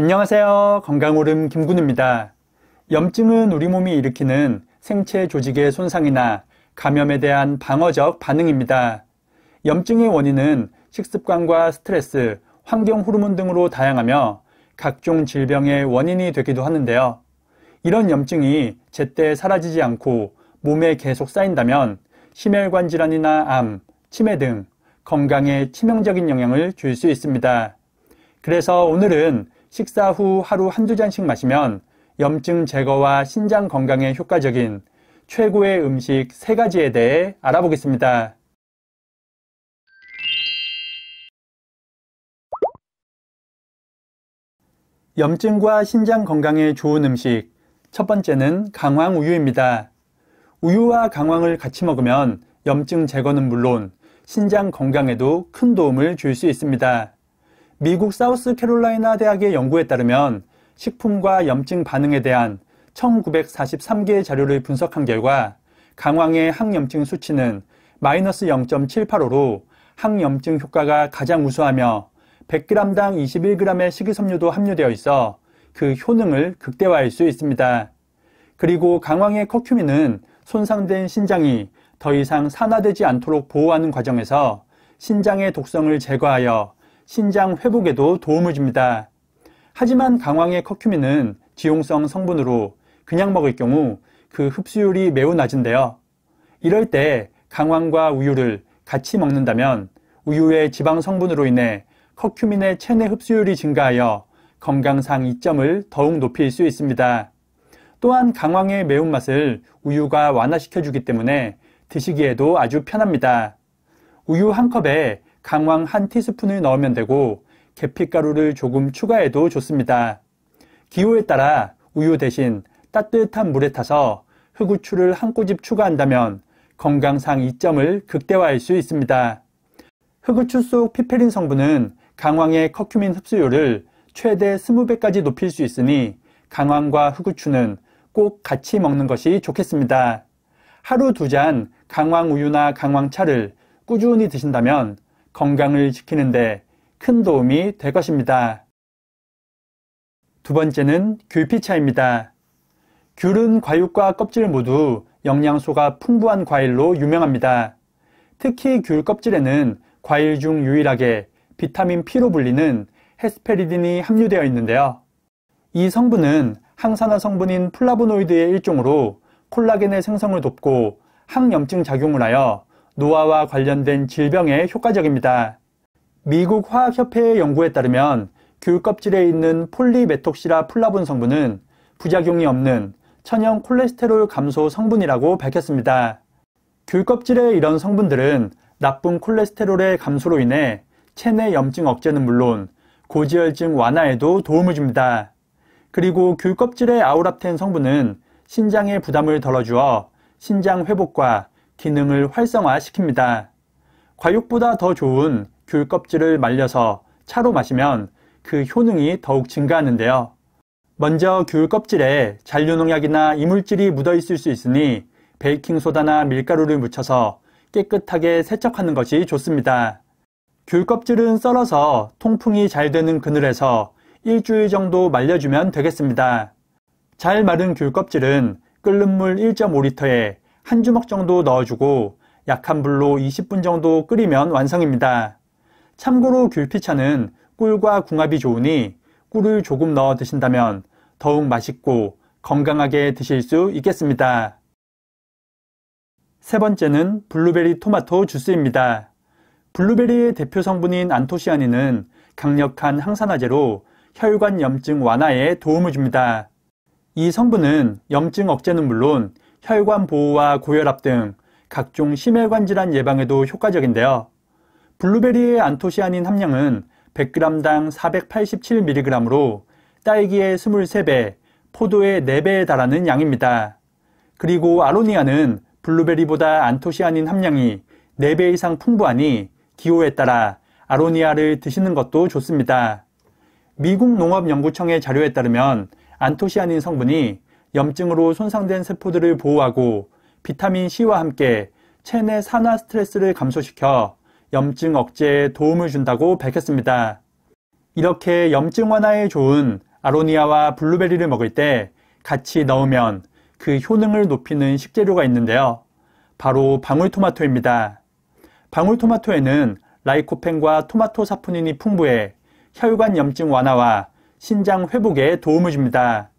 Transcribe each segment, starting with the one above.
안녕하세요. 건강오름 김군입니다. 염증은 우리 몸이 일으키는 생체 조직의 손상이나 감염에 대한 방어적 반응입니다. 염증의 원인은 식습관과 스트레스, 환경 호르몬 등으로 다양하며 각종 질병의 원인이 되기도 하는데요. 이런 염증이 제때 사라지지 않고 몸에 계속 쌓인다면 심혈관 질환이나 암, 치매 등 건강에 치명적인 영향을 줄 수 있습니다. 그래서 오늘은 식사 후 하루 한두 잔씩 마시면 염증 제거와 신장 건강에 효과적인 최고의 음식 세가지에 대해 알아보겠습니다. 염증과 신장 건강에 좋은 음식 첫 번째는 강황 우유입니다. 우유와 강황을 같이 먹으면 염증 제거는 물론 신장 건강에도 큰 도움을 줄 수 있습니다. 미국 사우스캐롤라이나 대학의 연구에 따르면 식품과 염증 반응에 대한 1943개의 자료를 분석한 결과 강황의 항염증 수치는 마이너스 0.785로 항염증 효과가 가장 우수하며 100g당 21g의 식이섬유도 함유되어 있어 그 효능을 극대화할 수 있습니다. 그리고 강황의 커큐민은 손상된 신장이 더 이상 산화되지 않도록 보호하는 과정에서 신장의 독성을 제거하여 신장 회복에도 도움을 줍니다. 하지만 강황의 커큐민은 지용성 성분으로 그냥 먹을 경우 그 흡수율이 매우 낮은데요. 이럴 때 강황과 우유를 같이 먹는다면 우유의 지방 성분으로 인해 커큐민의 체내 흡수율이 증가하여 건강상 이점을 더욱 높일 수 있습니다. 또한 강황의 매운맛을 우유가 완화시켜주기 때문에 드시기에도 아주 편합니다. 우유 한 컵에 강황 한 티스푼을 넣으면 되고 계피가루를 조금 추가해도 좋습니다. 기호에 따라 우유 대신 따뜻한 물에 타서 흑우추를 한 꼬집 추가한다면 건강상 이점을 극대화할 수 있습니다. 흑우추 속 피페린 성분은 강황의 커큐민 흡수율을 최대 20배까지 높일 수 있으니 강황과 흑우추는 꼭 같이 먹는 것이 좋겠습니다. 하루 두 잔 강황우유나 강황차를 꾸준히 드신다면 건강을 지키는데 큰 도움이 될 것입니다. 두 번째는 귤피차입니다. 귤은 과육과 껍질 모두 영양소가 풍부한 과일로 유명합니다. 특히 귤 껍질에는 과일 중 유일하게 비타민 P로 불리는 헤스페리딘이 함유되어 있는데요. 이 성분은 항산화 성분인 플라보노이드의 일종으로 콜라겐의 생성을 돕고 항염증 작용을 하여 노화와 관련된 질병에 효과적입니다. 미국 화학협회의 연구에 따르면 귤 껍질에 있는 폴리메톡시라 플라본 성분은 부작용이 없는 천연 콜레스테롤 감소 성분이라고 밝혔습니다. 귤 껍질의 이런 성분들은 나쁜 콜레스테롤의 감소로 인해 체내 염증 억제는 물론 고지혈증 완화에도 도움을 줍니다. 그리고 귤 껍질의 아우랍텐 성분은 신장의 부담을 덜어주어 신장 회복과 기능을 활성화시킵니다. 과육보다 더 좋은 귤 껍질을 말려서 차로 마시면 그 효능이 더욱 증가하는데요. 먼저 귤 껍질에 잔류농약이나 이물질이 묻어 있을 수 있으니 베이킹소다나 밀가루를 묻혀서 깨끗하게 세척하는 것이 좋습니다. 귤 껍질은 썰어서 통풍이 잘 되는 그늘에서 일주일 정도 말려주면 되겠습니다. 잘 마른 귤 껍질은 끓는 물 1.5리터에 한 주먹 정도 넣어주고 약한 불로 20분 정도 끓이면 완성입니다. 참고로 귤피차는 꿀과 궁합이 좋으니 꿀을 조금 넣어 드신다면 더욱 맛있고 건강하게 드실 수 있겠습니다. 세 번째는 블루베리 토마토 주스입니다. 블루베리의 대표 성분인 안토시아닌은 강력한 항산화제로 혈관 염증 완화에 도움을 줍니다. 이 성분은 염증 억제는 물론 혈관 보호와 고혈압 등 각종 심혈관 질환 예방에도 효과적인데요. 블루베리의 안토시아닌 함량은 100g당 487mg으로 딸기의 23배, 포도의 4배에 달하는 양입니다. 그리고 아로니아는 블루베리보다 안토시아닌 함량이 4배 이상 풍부하니 기호에 따라 아로니아를 드시는 것도 좋습니다. 미국 농업연구청의 자료에 따르면 안토시아닌 성분이 염증으로 손상된 세포들을 보호하고 비타민 C와 함께 체내 산화 스트레스를 감소시켜 염증 억제에 도움을 준다고 밝혔습니다. 이렇게 염증 완화에 좋은 아로니아와 블루베리를 먹을 때 같이 넣으면 그 효능을 높이는 식재료가 있는데요. 바로 방울토마토입니다. 방울토마토에는 라이코펜과 토마토 사포닌이 풍부해 혈관 염증 완화와 신장 회복에 도움을 줍니다.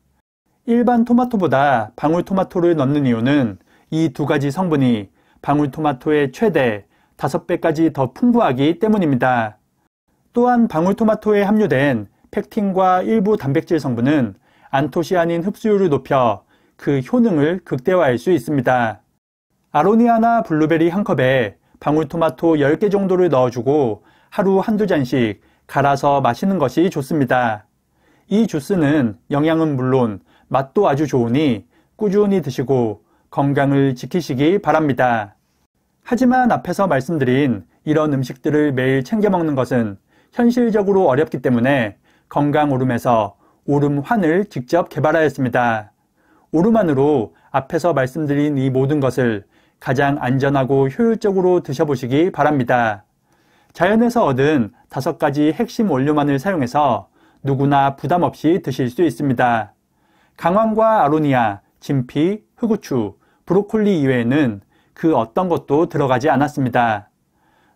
일반 토마토보다 방울토마토를 넣는 이유는 이 두 가지 성분이 방울토마토의 최대 5배까지 더 풍부하기 때문입니다. 또한 방울토마토에 함유된 팩틴과 일부 단백질 성분은 안토시아닌 흡수율을 높여 그 효능을 극대화할 수 있습니다. 아로니아나 블루베리 한 컵에 방울토마토 10개 정도를 넣어주고 하루 한두 잔씩 갈아서 마시는 것이 좋습니다. 이 주스는 영양은 물론 맛도 아주 좋으니 꾸준히 드시고 건강을 지키시기 바랍니다. 하지만 앞에서 말씀드린 이런 음식들을 매일 챙겨 먹는 것은 현실적으로 어렵기 때문에 건강 오름에서 오름환을 직접 개발하였습니다. 오름환으로 앞에서 말씀드린 이 모든 것을 가장 안전하고 효율적으로 드셔보시기 바랍니다. 자연에서 얻은 다섯 가지 핵심 원료만을 사용해서 누구나 부담 없이 드실 수 있습니다. 강황과 아로니아, 진피, 흑우추, 브로콜리 이외에는 그 어떤 것도 들어가지 않았습니다.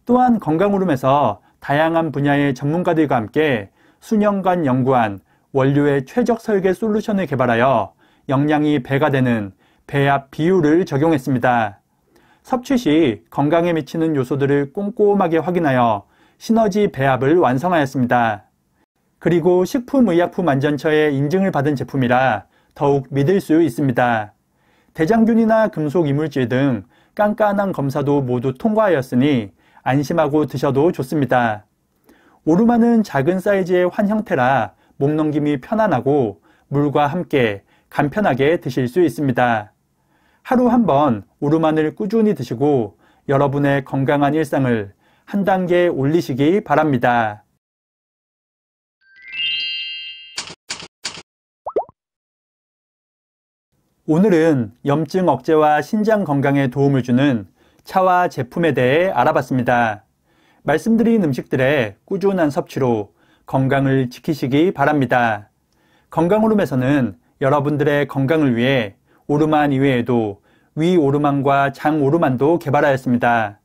또한 건강오름에서 다양한 분야의 전문가들과 함께 수년간 연구한 원료의 최적 설계 솔루션을 개발하여 영양이 배가 되는 배합 비율을 적용했습니다. 섭취 시 건강에 미치는 요소들을 꼼꼼하게 확인하여 시너지 배합을 완성하였습니다. 그리고 식품의약품 안전처의 인증을 받은 제품이라 더욱 믿을 수 있습니다. 대장균이나 금속 이물질 등 깐깐한 검사도 모두 통과하였으니 안심하고 드셔도 좋습니다. 오르마는 작은 사이즈의 환 형태라 목 넘김이 편안하고 물과 함께 간편하게 드실 수 있습니다. 하루 한번 오르마늘 꾸준히 드시고 여러분의 건강한 일상을 한 단계 올리시기 바랍니다. 오늘은 염증 억제와 신장 건강에 도움을 주는 차와 제품에 대해 알아봤습니다. 말씀드린 음식들의 꾸준한 섭취로 건강을 지키시기 바랍니다. 건강오름에서는 여러분들의 건강을 위해 오르만 이외에도 위 오르만과 장 오르만도 개발하였습니다.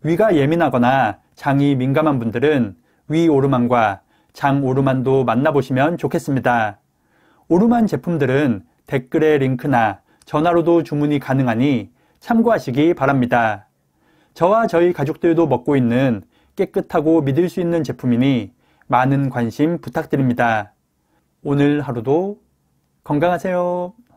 위가 예민하거나 장이 민감한 분들은 위 오르만과 장 오르만도 만나보시면 좋겠습니다. 오르만 제품들은 댓글의 링크나 전화로도 주문이 가능하니 참고하시기 바랍니다. 저와 저희 가족들도 먹고 있는 깨끗하고 믿을 수 있는 제품이니 많은 관심 부탁드립니다. 오늘 하루도 건강하세요.